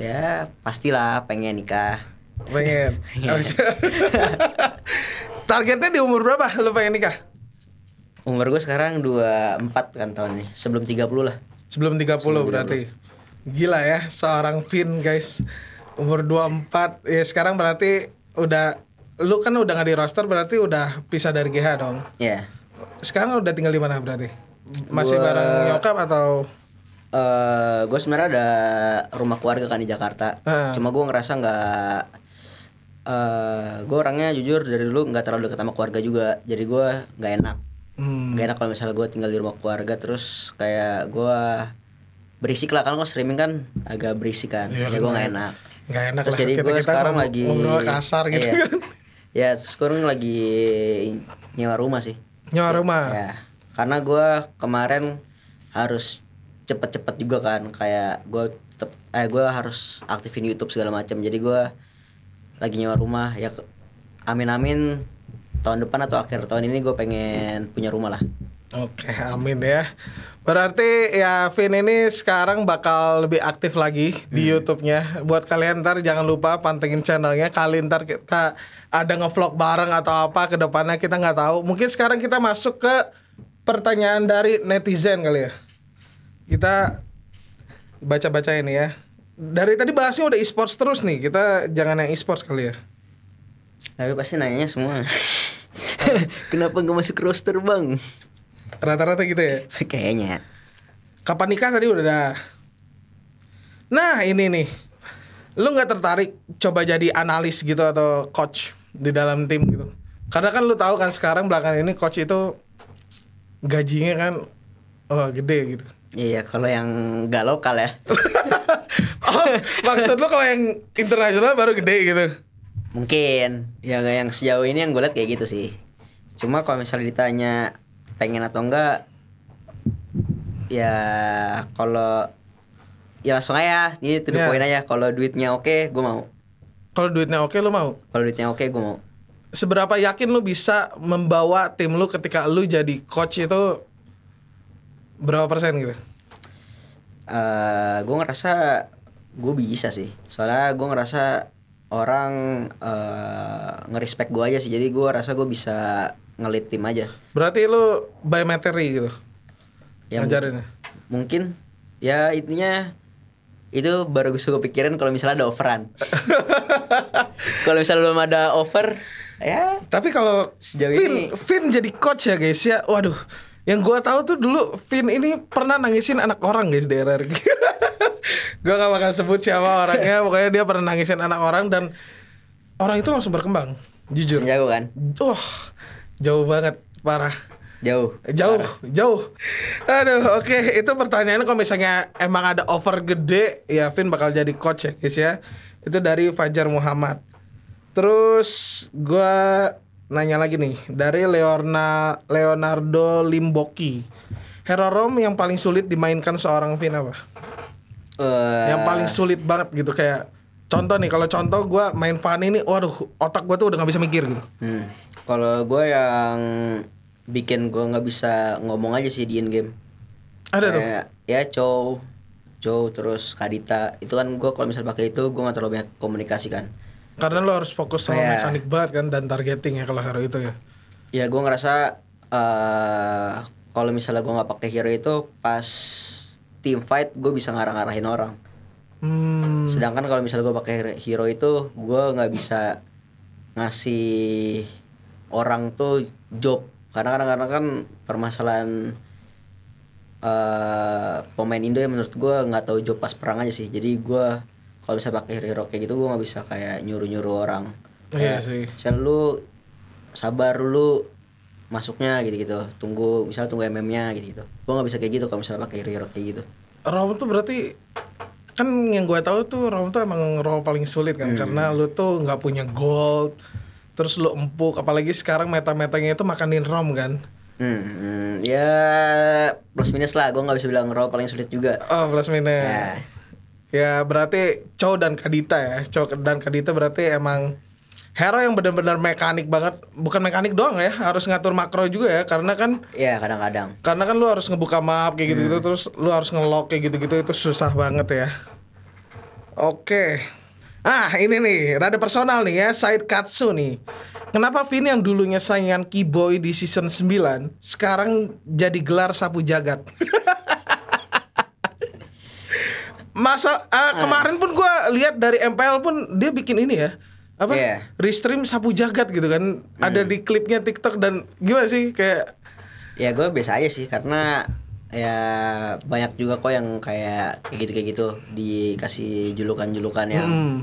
Ya, pastilah pengen nikah. Pengen. Iya. Targetnya di umur berapa lo pengen nikah? Umur gue sekarang 24 kan tahun ini. sebelum 30 lah. Sebelum 30 sebelum berarti. 30. Gila ya seorang Vin guys. Umur 24 ya sekarang berarti udah lu kan udah nggak di roster berarti udah pisah dari GH dong. Iya. Yeah. Sekarang udah tinggal di mana berarti? Masih gua, bareng nyokap atau uh, eh, gue sebenarnya ada rumah keluarga kan di Jakarta. Uh. Cuma gue ngerasa nggak uh, eh, gue orangnya jujur dari dulu nggak terlalu ketemu keluarga juga. Jadi gue nggak enak hmm. gak enak kalau misalnya gue tinggal di rumah keluarga terus kayak gue berisik lah kan kalau streaming kan agak berisik kan ya, jadi gue gak enak gak enak terus lah. jadi gue sekarang lagi kasar gitu iya. kan ya sekarang lagi nyewa rumah sih nyewa iya. rumah ya karena gue kemarin harus cepet-cepet juga kan kayak gue tep, eh gue harus aktifin YouTube segala macam jadi gue lagi nyewa rumah ya amin amin tahun depan atau akhir tahun ini gue pengen punya rumah lah. Oke, okay, amin ya. Berarti ya Vin ini sekarang bakal lebih aktif lagi di hmm. YouTube-nya. Buat kalian ntar jangan lupa pantengin channelnya. Kali ntar kita ada ngevlog bareng atau apa ke depannya kita nggak tahu. Mungkin sekarang kita masuk ke pertanyaan dari netizen kali ya. Kita baca-baca ini ya. Dari tadi bahasnya udah e-sports terus nih. Kita jangan yang e-sports kali ya. Tapi pasti nanya semua. Kenapa nggak masuk roster bang? Rata-rata gitu ya? Kayaknya. Kapan nikah tadi udah ada. Nah ini nih, lu gak tertarik coba jadi analis gitu atau coach di dalam tim gitu? Karena kan lu tahu kan sekarang belakangan ini coach itu gajinya kan oh, gede gitu. Iya, kalau yang nggak lokal ya. oh, maksud lu kalau yang internasional baru gede gitu? mungkin ya yang sejauh ini yang gue liat kayak gitu sih cuma kalau misalnya ditanya pengen atau enggak ya kalau ya langsung aja ini tuh yeah. poin aja kalau duitnya oke okay, gue mau kalau duitnya oke okay, lo mau kalau duitnya oke okay, gue mau seberapa yakin lu bisa membawa tim lu ketika lu jadi coach itu berapa persen gitu uh, eh, gue ngerasa gue bisa sih soalnya gue ngerasa orang uh, eh, ngerespek gue aja sih jadi gue rasa gue bisa ngelit tim aja berarti lu by materi gitu ya, ngajarin mungkin ya intinya itu baru gue suka pikirin kalau misalnya ada overan kalau misalnya belum ada over ya tapi kalau Finn, ini... jadi coach ya guys ya waduh yang gue tahu tuh dulu Vin ini pernah nangisin anak orang guys di RRQ. gue gak bakal sebut siapa orangnya, pokoknya dia pernah nangisin anak orang dan orang itu langsung berkembang. Jujur. Jauh kan? Oh, jauh banget, parah. Jauh. Jauh, parah. jauh. Aduh, oke, okay. itu pertanyaannya kalau misalnya emang ada over gede, ya Vin bakal jadi coach ya guys ya. Itu dari Fajar Muhammad. Terus gue nanya lagi nih dari Leona Leonardo Limboki. Hero ROM yang paling sulit dimainkan seorang Vin apa? Uh... Yang paling sulit banget gitu kayak contoh nih kalau contoh gue main fan ini waduh otak gue tuh udah nggak bisa mikir gitu. Hmm. Kalau gue yang bikin gue nggak bisa ngomong aja sih di in game. Ada tuh. Eh, ya Chow, Chow terus Kadita itu kan gue kalau misal pakai itu gue nggak terlalu banyak komunikasi kan karena lo harus fokus sama yeah. mekanik banget kan dan targeting ya kalau hero itu ya. Ya gue ngerasa uh, kalau misalnya gue nggak pakai hero itu pas team fight gue bisa ngarah-ngarahin orang. Hmm. Sedangkan kalau misalnya gue pakai hero itu gue nggak bisa ngasih orang tuh job karena kadang-kadang kan permasalahan uh, pemain Indo ya menurut gue nggak tahu job pas perang aja sih jadi gue kalau bisa pakai hero kayak gitu gue nggak bisa kayak nyuruh nyuruh orang iya kayak, iya sih misal lu sabar lu masuknya gitu gitu tunggu misal tunggu mm nya gitu gitu gue nggak bisa kayak gitu kalau misalnya pakai hero hero kayak gitu Rom tuh berarti kan yang gue tahu tuh Rom tuh emang role paling sulit kan hmm. karena lu tuh nggak punya gold terus lu empuk apalagi sekarang meta-metanya itu makanin Rom kan Hmm, hmm, ya plus minus lah, gue nggak bisa bilang role paling sulit juga. Oh plus minus. Ya Ya berarti Chow dan Kadita ya. Chow dan Kadita berarti emang Hero yang benar-benar mekanik banget, bukan mekanik doang ya, harus ngatur makro juga ya, karena kan Iya, kadang-kadang. Karena kan lu harus ngebuka map kayak gitu-gitu hmm. terus lu harus ngelock kayak gitu-gitu itu susah banget ya. Oke. Ah, ini nih, rada personal nih ya, side Katsu nih. Kenapa Vin yang dulunya saingan kiboy di season 9 sekarang jadi gelar sapu jagat? masa uh, kemarin pun gue lihat dari MPL pun dia bikin ini ya apa yeah. restream sapu jagat gitu kan hmm. ada di klipnya TikTok dan gimana sih kayak ya gue biasa aja sih karena ya banyak juga kok yang kayak kayak gitu kayak gitu dikasih julukan-julukan yang hmm.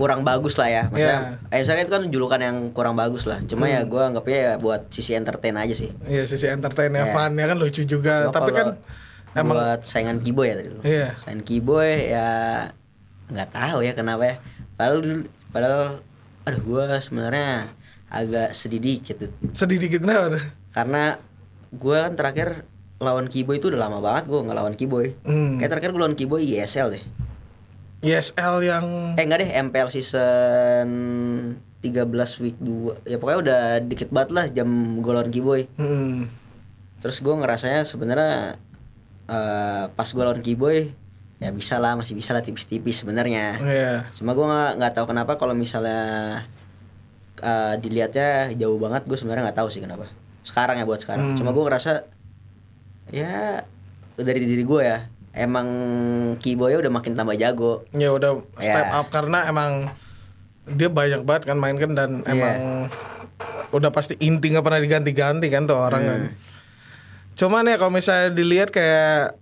kurang bagus lah ya maksudnya yeah. Iya. misalnya itu kan julukan yang kurang bagus lah cuma ya hmm. ya gue anggapnya ya buat sisi entertain aja sih iya sisi entertain ya yeah. fun ya kan lucu juga tapi kalau, kan Emang... buat saingan Kiboy ya tadi lu. Iya. Saingan Kiboy ya nggak tahu ya kenapa ya. Padahal padahal aduh gue sebenarnya agak sedih dikit Sedih dikit kenapa tuh? Karena gue kan terakhir lawan Kiboy itu udah lama banget gue nggak lawan Kiboy. Hmm. Kayak terakhir gue lawan Kiboy ESL deh. ESL yang Eh enggak deh, MPL season 13 week 2 ya pokoknya udah dikit banget lah jam lawan Kiboy. Hmm. Terus gue ngerasanya sebenarnya uh, pas gue lawan Kiboy ya bisa lah masih bisa lah tipis-tipis sebenarnya yeah. Oh, iya. cuma gue nggak nggak tahu kenapa kalau misalnya uh, dilihatnya jauh banget gue sebenarnya nggak tahu sih kenapa sekarang ya buat sekarang hmm. cuma gue ngerasa ya dari diri gue ya emang Kiboy udah makin tambah jago ya udah ya. step yeah. up karena emang dia banyak banget kan main kan dan yeah. emang udah pasti inti nggak pernah diganti-ganti kan tuh orang yeah. Hmm. kan Cuman ya kalau misalnya dilihat kayak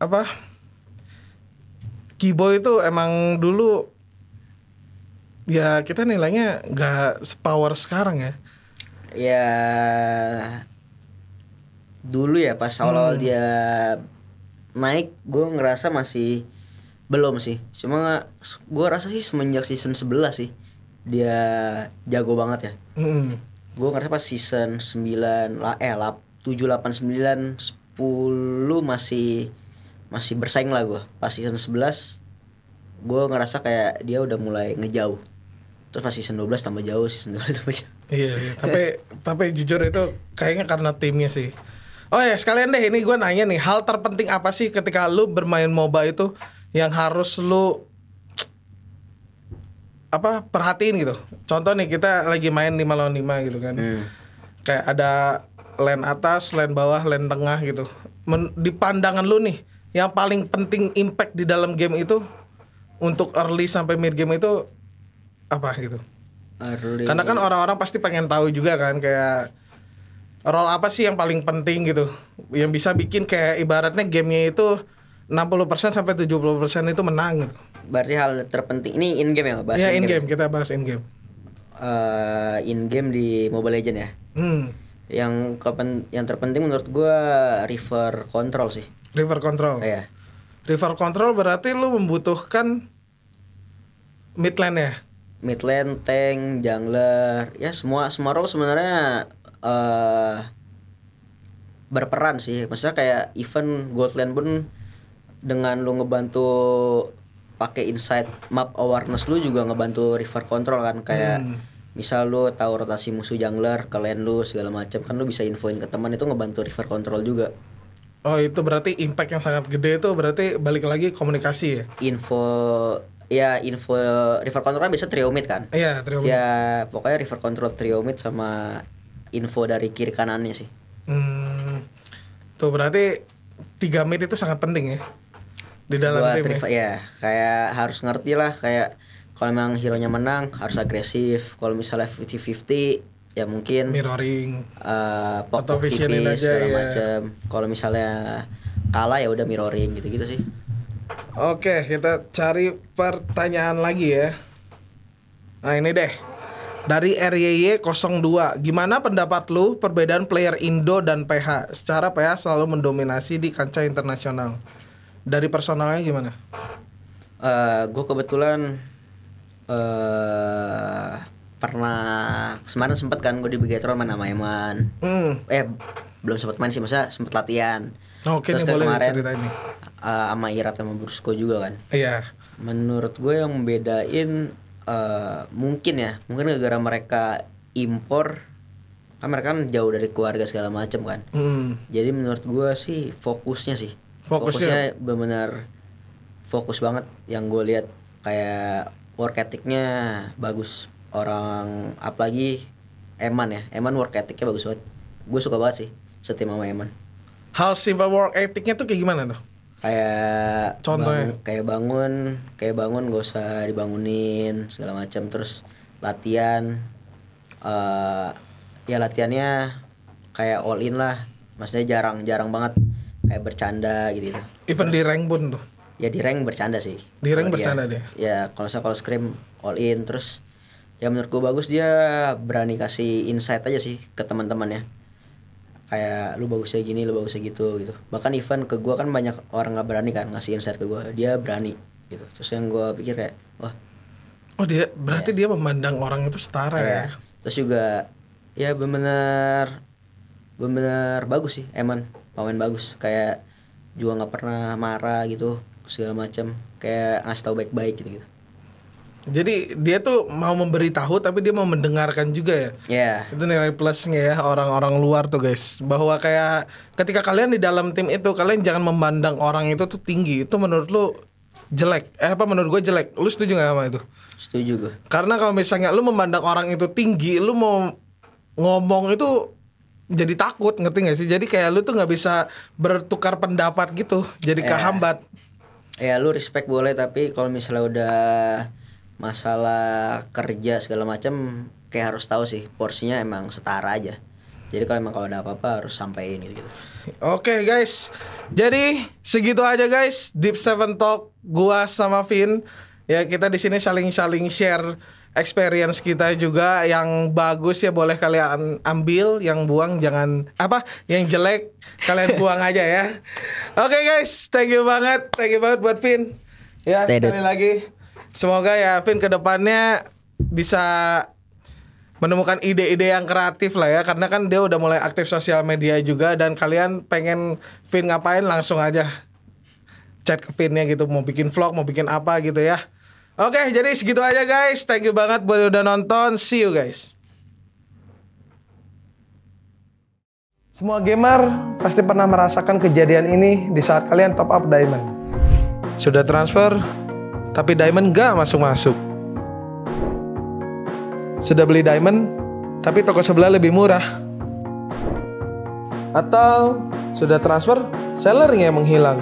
apa Kibo itu emang dulu ya kita nilainya nggak sepower sekarang ya. Ya dulu ya pas awal-awal hmm. dia naik gue ngerasa masih belum sih. Cuma gue rasa sih semenjak season 11 sih dia jago banget ya. Hmm. Gue ngerasa pas season 9 lah eh 7 8 9 10 masih masih bersaing lah gue pas season 11 gue ngerasa kayak dia udah mulai ngejauh terus pas season 12 tambah jauh season 12 tambah jauh iya, iya. tapi tapi jujur itu kayaknya karena timnya sih oh ya sekalian deh ini gue nanya nih hal terpenting apa sih ketika lu bermain moba itu yang harus lu apa perhatiin gitu contoh nih kita lagi main 5 lawan lima gitu kan hmm. kayak ada lane atas, lane bawah, lane tengah gitu. Men, di pandangan lu nih, yang paling penting impact di dalam game itu untuk early sampai mid game itu apa gitu? Early. Karena kan orang-orang pasti pengen tahu juga kan kayak role apa sih yang paling penting gitu. Yang bisa bikin kayak ibaratnya gamenya itu 60% sampai 70% itu menang gitu. Berarti hal terpenting ini in game ya bahas. Iya in game, kita bahas in game. Uh, eh, in game di Mobile Legend ya. Hmm yang kepen yang terpenting menurut gue river control sih river control iya river control berarti lu membutuhkan mid lane ya mid lane tank jungler ya semua semua role sebenarnya uh, berperan sih maksudnya kayak even event lane pun dengan lu ngebantu pakai insight map awareness lu juga ngebantu river control kan kayak hmm misal lu tahu rotasi musuh jungler kalian lane lu segala macam kan lu bisa infoin ke teman itu ngebantu river control juga oh itu berarti impact yang sangat gede itu berarti balik lagi komunikasi ya info ya info river control kan bisa trio triomid kan iya triomit ya pokoknya river control triomit sama info dari kiri kanannya sih hmm, tuh berarti tiga mid itu sangat penting ya di dalam tim ya? ya kayak harus ngerti lah kayak kalau memang hero nya menang harus agresif kalau misalnya 50-50 ya mungkin mirroring uh, eh, pop atau tipis, aja, segala ya. macam kalau misalnya kalah ya udah mirroring gitu gitu sih oke kita cari pertanyaan lagi ya nah ini deh dari RYY 02 gimana pendapat lu perbedaan player Indo dan PH secara PH selalu mendominasi di kancah internasional dari personalnya gimana? Uh, eh, gue kebetulan uh, pernah kemarin sempet kan gue di Bigetron main sama Eman mm. eh belum sempet main sih masa sempet latihan oh, okay, terus kan nih, kemarin ini. Uh, sama Irat sama Brusko juga kan iya yeah. menurut gue yang membedain uh, eh, mungkin ya mungkin gara-gara mereka impor kan mereka kan jauh dari keluarga segala macam kan mm. jadi menurut gue sih fokusnya sih fokusnya, fokusnya benar fokus banget yang gue lihat kayak work ethicnya bagus orang apalagi Eman ya Eman work ethicnya bagus banget gue suka banget sih setim sama Eman hal simple work ethicnya tuh kayak gimana tuh kayak contohnya bang, kayak bangun kayak bangun gak usah dibangunin segala macam terus latihan uh, ya latihannya kayak all in lah maksudnya jarang jarang banget kayak bercanda gitu, even di rank pun tuh ya di rank bercanda sih di rank kalo bercanda dia, dia. ya kalau saya kalau scream all in terus ya menurut gue bagus dia berani kasih insight aja sih ke teman-temannya kayak lu bagusnya gini lu bagusnya gitu gitu bahkan event ke gue kan banyak orang nggak berani kan ngasih insight ke gue dia berani gitu terus yang gue pikir kayak wah oh dia berarti ya. dia memandang orang itu setara ya, ya. terus juga ya benar benar bagus sih emang pemain bagus kayak juga nggak pernah marah gitu segala macam kayak ngasih tahu baik-baik gitu gitu jadi dia tuh mau memberitahu tapi dia mau mendengarkan juga ya. Yeah. Itu nilai plusnya ya orang-orang luar tuh guys. Bahwa kayak ketika kalian di dalam tim itu kalian jangan memandang orang itu tuh tinggi. Itu menurut lu jelek. Eh apa menurut gue jelek. Lu setuju gak sama itu? Setuju gue. Karena kalau misalnya lu memandang orang itu tinggi, lu mau ngomong itu jadi takut ngerti gak sih? Jadi kayak lu tuh nggak bisa bertukar pendapat gitu. Jadi yeah. kehambat ya lu respect boleh tapi kalau misalnya udah masalah kerja segala macam kayak harus tahu sih porsinya emang setara aja jadi kalau emang kalau ada apa-apa harus sampaikan gitu. gitu. Oke okay, guys, jadi segitu aja guys, Deep Seven Talk gua sama Vin. Ya kita di sini saling-saling share experience kita juga yang bagus ya boleh kalian ambil, yang buang jangan apa, yang jelek kalian buang aja ya. Oke okay, guys, thank you banget, thank you banget buat Vin. Ya sekali lagi, semoga ya Vin kedepannya bisa menemukan ide-ide yang kreatif lah ya karena kan dia udah mulai aktif sosial media juga dan kalian pengen Vin ngapain langsung aja chat ke Vinnya gitu mau bikin vlog mau bikin apa gitu ya Oke, okay, jadi segitu aja guys. Thank you banget buat udah nonton. See you guys. Semua gamer pasti pernah merasakan kejadian ini di saat kalian top up diamond. Sudah transfer, tapi diamond gak masuk-masuk. Sudah beli diamond, tapi toko sebelah lebih murah. Atau sudah transfer, sellernya yang menghilang.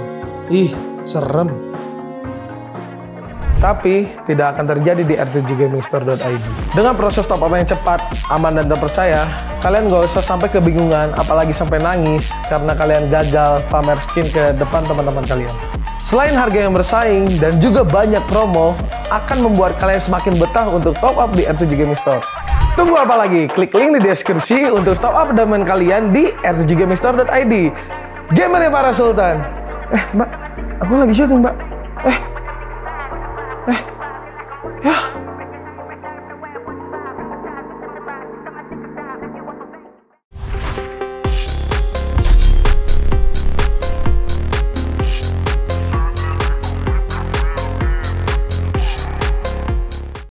Ih, serem tapi tidak akan terjadi di r 7 id Dengan proses top up yang cepat, aman dan terpercaya, kalian gak usah sampai kebingungan apalagi sampai nangis karena kalian gagal pamer skin ke depan teman-teman kalian. Selain harga yang bersaing dan juga banyak promo, akan membuat kalian semakin betah untuk top up di R7 Gaming Store. Tunggu apa lagi? Klik link di deskripsi untuk top up domain kalian di r7gamingstore.id. para Sultan. Eh, Mbak, aku lagi syuting, Mbak. Eh, 哎。